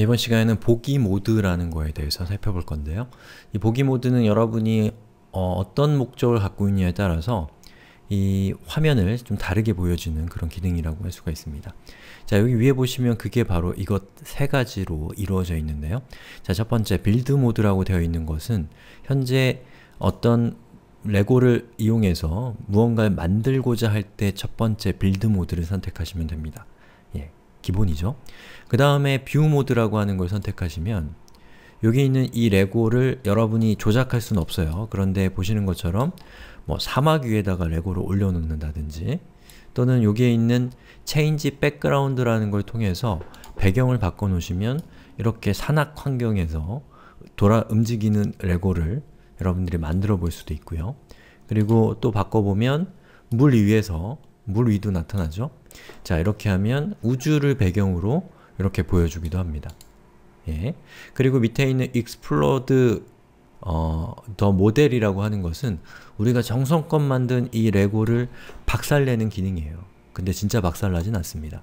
이번 시간에는 보기 모드라는 거에 대해서 살펴볼 건데요. 이 보기 모드는 여러분이 어, 떤 목적을 갖고 있느냐에 따라서 이 화면을 좀 다르게 보여주는 그런 기능이라고 할 수가 있습니다. 자, 여기 위에 보시면 그게 바로 이것 세 가지로 이루어져 있는데요. 자, 첫 번째 빌드 모드라고 되어 있는 것은 현재 어떤 레고를 이용해서 무언가를 만들고자 할 때 첫 번째 빌드 모드를 선택하시면 됩니다. 예, 기본이죠. 그 다음에 뷰 모드라고 하는 걸 선택하시면 여기 있는 이 레고를 여러분이 조작할 수는 없어요. 그런데 보시는 것처럼 뭐 사막 위에다가 레고를 올려놓는다든지 또는 여기에 있는 Change a b 체인지 백그라운드라는 걸 통해서 배경을 바꿔놓으시면 이렇게 산악 환경에서 돌아 움직이는 레고를 여러분들이 만들어 볼 수도 있고요. 그리고 또 바꿔보면 물 위에서 물 위도 나타나죠? 자, 이렇게 하면 우주를 배경으로 이렇게 보여주기도 합니다. 예. 그리고 밑에 있는 explode 어, 더 모델이라고 하는 것은 우리가 정성껏 만든 이 레고를 박살내는 기능이에요. 근데 진짜 박살나진 않습니다.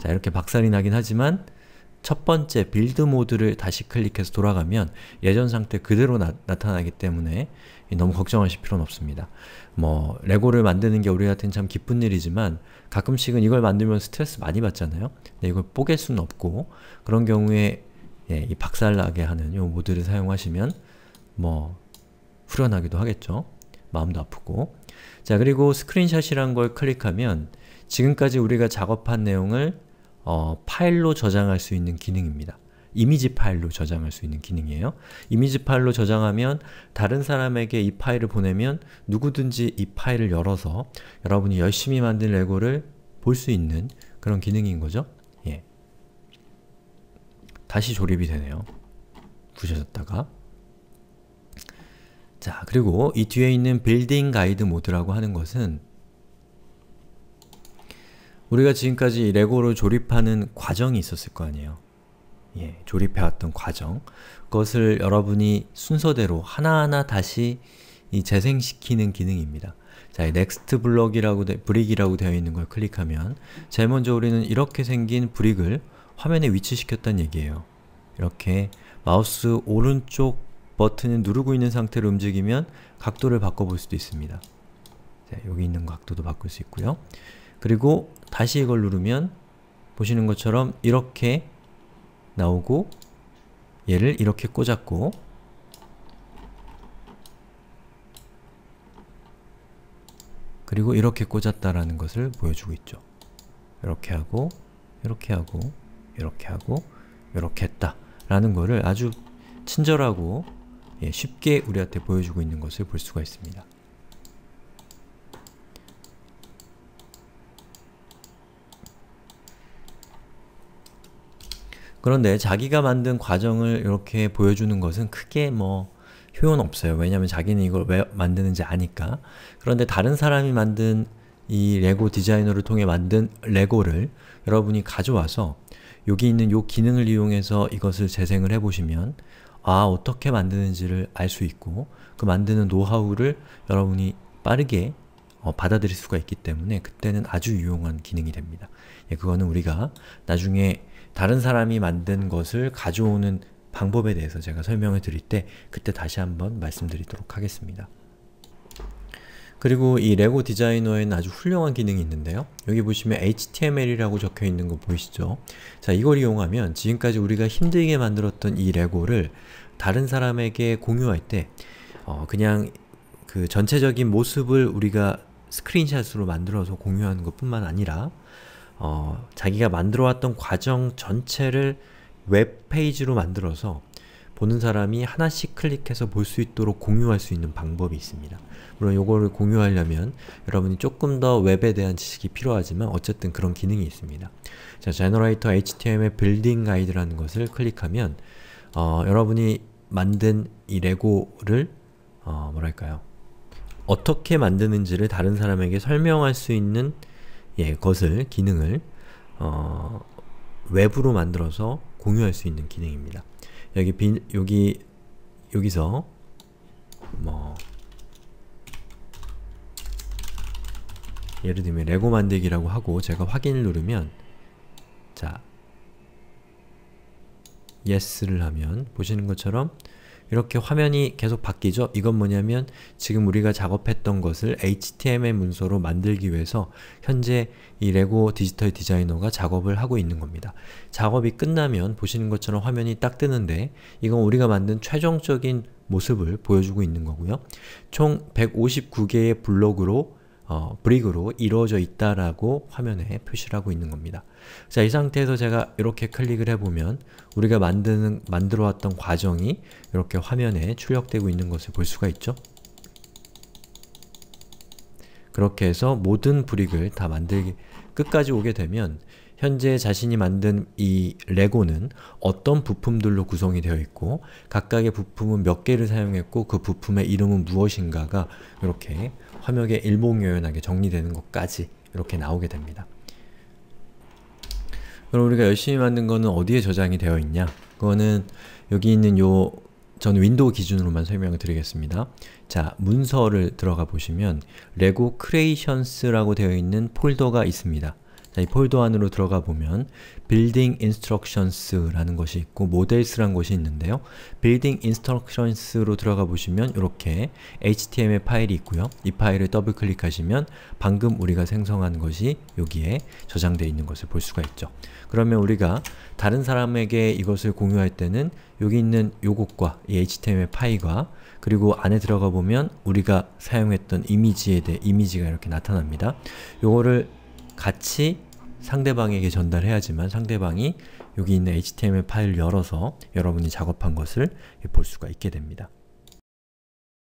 자, 이렇게 박살이 나긴 하지만 첫 번째 빌드 모드를 다시 클릭해서 돌아가면 예전 상태 그대로 나, 타나기 때문에 너무 걱정하실 필요는 없습니다. 뭐 레고를 만드는 게 우리한테는 참 기쁜 일이지만 가끔씩은 이걸 만들면 스트레스 많이 받잖아요. 근데 이걸 뽀갤 수는 없고 그런 경우에 예, 이 박살나게 하는 이 모드를 사용하시면 뭐 후련하기도 하겠죠. 마음도 아프고 자 그리고 스크린샷이란 걸 클릭하면 지금까지 우리가 작업한 내용을 어, 파일로 저장할 수 있는 기능입니다. 이미지 파일로 저장할 수 있는 기능이에요. 이미지 파일로 저장하면 다른 사람에게 이 파일을 보내면 누구든지 이 파일을 열어서 여러분이 열심히 만든 레고를 볼 수 있는 그런 기능인 거죠. 예. 다시 조립이 되네요. 부셔졌다가 자, 그리고 이 뒤에 있는 빌딩 가이드 모드라고 하는 것은 우리가 지금까지 레고를 조립하는 과정이 있었을 거 아니에요. 예, 조립해왔던 과정. 그것을 여러분이 순서대로 하나하나 다시 재생시키는 기능입니다. 자, 이 넥스트 블럭이라고 되, 브릭이라고 되어 있는 걸 클릭하면 제일 먼저 우리는 이렇게 생긴 브릭을 화면에 위치시켰단 얘기예요. 이렇게 마우스 오른쪽 버튼을 누르고 있는 상태로 움직이면 각도를 바꿔볼 수도 있습니다. 자, 여기 있는 각도도 바꿀 수 있고요. 그리고 다시 이걸 누르면 보시는 것처럼 이렇게 나오고 얘를 이렇게 꽂았고 그리고 이렇게 꽂았다라는 것을 보여주고 있죠. 이렇게 하고 이렇게 하고 이렇게 하고 이렇게 했다 라는 것을 아주 친절하고 예, 쉽게 우리한테 보여주고 있는 것을 볼 수가 있습니다. 그런데 자기가 만든 과정을 이렇게 보여주는 것은 크게 뭐 효용 없어요. 왜냐면 자기는 이걸 왜 만드는지 아니까. 그런데 다른 사람이 만든 이 레고 디자이너를 통해 만든 레고를 여러분이 가져와서 여기 있는 요 기능을 이용해서 이것을 재생을 해보시면 아, 어떻게 만드는지를 알 수 있고 그 만드는 노하우를 여러분이 빠르게 어, 받아들일 수가 있기 때문에 그때는 아주 유용한 기능이 됩니다. 예, 그거는 우리가 나중에 다른 사람이 만든 것을 가져오는 방법에 대해서 제가 설명을 드릴 때 그때 다시 한번 말씀드리도록 하겠습니다. 그리고 이 레고 디자이너에는 아주 훌륭한 기능이 있는데요. 여기 보시면 HTML이라고 적혀있는 거 보이시죠? 자, 이걸 이용하면 지금까지 우리가 힘들게 만들었던 이 레고를 다른 사람에게 공유할 때 어, 그냥 그 전체적인 모습을 우리가 스크린샷으로 만들어서 공유하는 것뿐만 아니라 어, 자기가 만들어 왔던 과정 전체를 웹페이지로 만들어서 보는 사람이 하나씩 클릭해서 볼 수 있도록 공유할 수 있는 방법이 있습니다. 물론 이거를 공유하려면 여러분이 조금 더 웹에 대한 지식이 필요하지만 어쨌든 그런 기능이 있습니다. 자, g e n e r HTML 빌딩 가이드라는 것을 클릭하면 어, 여러분이 만든 이 레고를 어, 뭐랄까요 어떻게 만드는지를 다른 사람에게 설명할 수 있는 예, 것을, 기능을 어, 외부로 만들어서 공유할 수 있는 기능입니다. 여기 빈, 여기 여기서 뭐 예를 들면 레고 만들기라고 하고 제가 확인을 누르면 자 yes를 하면 보시는 것처럼 이렇게 화면이 계속 바뀌죠? 이건 뭐냐면 지금 우리가 작업했던 것을 HTML 문서로 만들기 위해서 현재 이 레고 디지털 디자이너가 작업을 하고 있는 겁니다. 작업이 끝나면 보시는 것처럼 화면이 딱 뜨는데 이건 우리가 만든 최종적인 모습을 보여주고 있는 거고요. 총 159개의 블록으로 어, 브릭으로 이루어져 있다라고 화면에 표시를 하고 있는 겁니다. 자, 이 상태에서 제가 이렇게 클릭을 해보면 우리가 만드는, 만들어왔던 과정이 이렇게 화면에 출력되고 있는 것을 볼 수가 있죠. 그렇게 해서 모든 브릭을 다 만들기, 끝까지 오게 되면 현재 자신이 만든 이 레고는 어떤 부품들로 구성이 되어 있고 각각의 부품은 몇 개를 사용했고 그 부품의 이름은 무엇인가가 이렇게 화면에 일목요연하게 정리되는 것까지 이렇게 나오게 됩니다. 그럼 우리가 열심히 만든 거는 어디에 저장이 되어 있냐? 그거는 여기 있는 요전 윈도우 기준으로만 설명을 드리겠습니다. 자, 문서를 들어가 보시면 레고 크레이션스라고 되어 있는 폴더가 있습니다. 자, 이 폴더 안으로 들어가 보면 building instructions라는 것이 있고 models라는 것이 있는데요. building instructions로 들어가 보시면 이렇게 html 파일이 있고요. 이 파일을 더블 클릭하시면 방금 우리가 생성한 것이 여기에 저장되어 있는 것을 볼 수가 있죠. 그러면 우리가 다른 사람에게 이것을 공유할 때는 여기 있는 요것과 이 html 파일과 그리고 안에 들어가 보면 우리가 사용했던 이미지에 대해 이미지가 이렇게 나타납니다. 요거를 같이 상대방에게 전달해야지만 상대방이 여기 있는 HTML 파일 을 열어서 여러분이 작업한 것을 볼 수가 있게 됩니다.